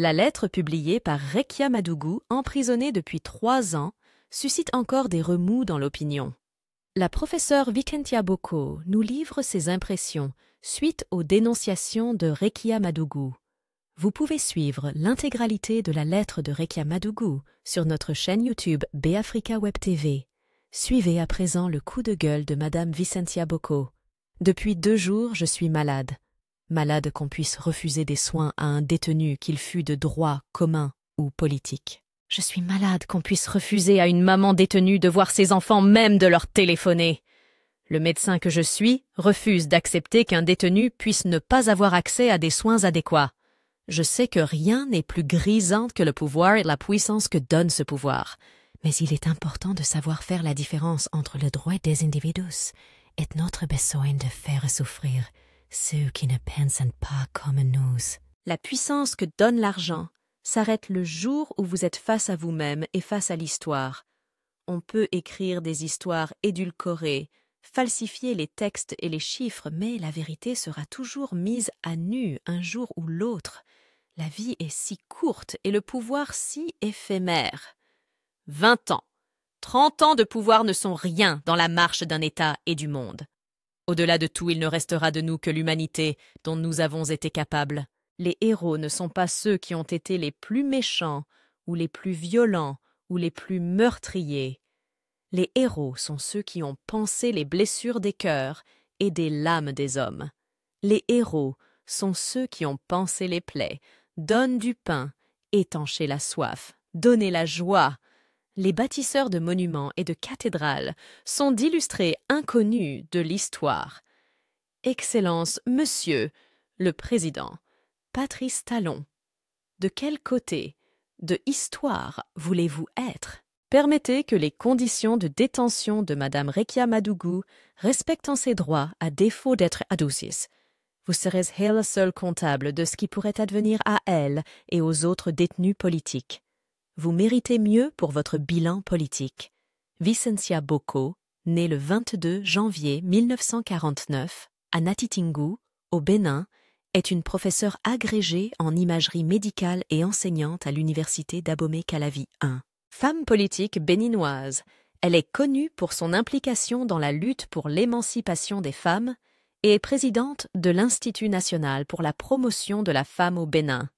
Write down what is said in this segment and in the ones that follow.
La lettre publiée par Rekia Madougou, emprisonnée depuis trois ans, suscite encore des remous dans l'opinion. La professeure Vikentia Boko nous livre ses impressions suite aux dénonciations de Rekia Madougou. Vous pouvez suivre l'intégralité de la lettre de Rekia Madougou sur notre chaîne YouTube Africa Web TV. Suivez à présent le coup de gueule de Madame Vicentia Boko. Depuis deux jours, je suis malade malade qu'on puisse refuser des soins à un détenu qu'il fût de droit commun ou politique. Je suis malade qu'on puisse refuser à une maman détenue de voir ses enfants même de leur téléphoner. Le médecin que je suis refuse d'accepter qu'un détenu puisse ne pas avoir accès à des soins adéquats. Je sais que rien n'est plus grisant que le pouvoir et la puissance que donne ce pouvoir. Mais il est important de savoir faire la différence entre le droit des individus et notre besoin de faire souffrir ceux qui ne pensent pas comme nous. La puissance que donne l'argent s'arrête le jour où vous êtes face à vous-même et face à l'histoire. On peut écrire des histoires édulcorées, falsifier les textes et les chiffres, mais la vérité sera toujours mise à nu un jour ou l'autre. La vie est si courte et le pouvoir si éphémère. Vingt ans, trente ans de pouvoir ne sont rien dans la marche d'un État et du monde. Au-delà de tout, il ne restera de nous que l'humanité dont nous avons été capables. Les héros ne sont pas ceux qui ont été les plus méchants, ou les plus violents, ou les plus meurtriers. Les héros sont ceux qui ont pansé les blessures des cœurs et des lames des hommes. Les héros sont ceux qui ont pansé les plaies, donnent du pain, étanché la soif, donné la joie, les bâtisseurs de monuments et de cathédrales sont d'illustrés inconnus de l'histoire. Excellence, monsieur, le président, Patrice Talon. De quel côté de histoire voulez-vous être Permettez que les conditions de détention de Madame Rekia Madougou respectant ses droits à défaut d'être adoucis. Vous serez elle seule comptable de ce qui pourrait advenir à elle et aux autres détenus politiques. Vous méritez mieux pour votre bilan politique. Vicencia Boko, née le 22 janvier 1949 à Natitingou, au Bénin, est une professeure agrégée en imagerie médicale et enseignante à l'université d'Abomey-Calavi I. Femme politique béninoise, elle est connue pour son implication dans la lutte pour l'émancipation des femmes et est présidente de l'Institut national pour la promotion de la femme au Bénin.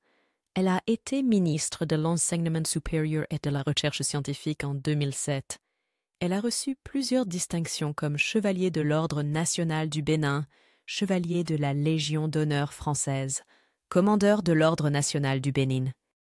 Elle a été ministre de l'enseignement supérieur et de la recherche scientifique en 2007. Elle a reçu plusieurs distinctions comme chevalier de l'Ordre national du Bénin, chevalier de la Légion d'honneur française, commandeur de l'Ordre national du Bénin.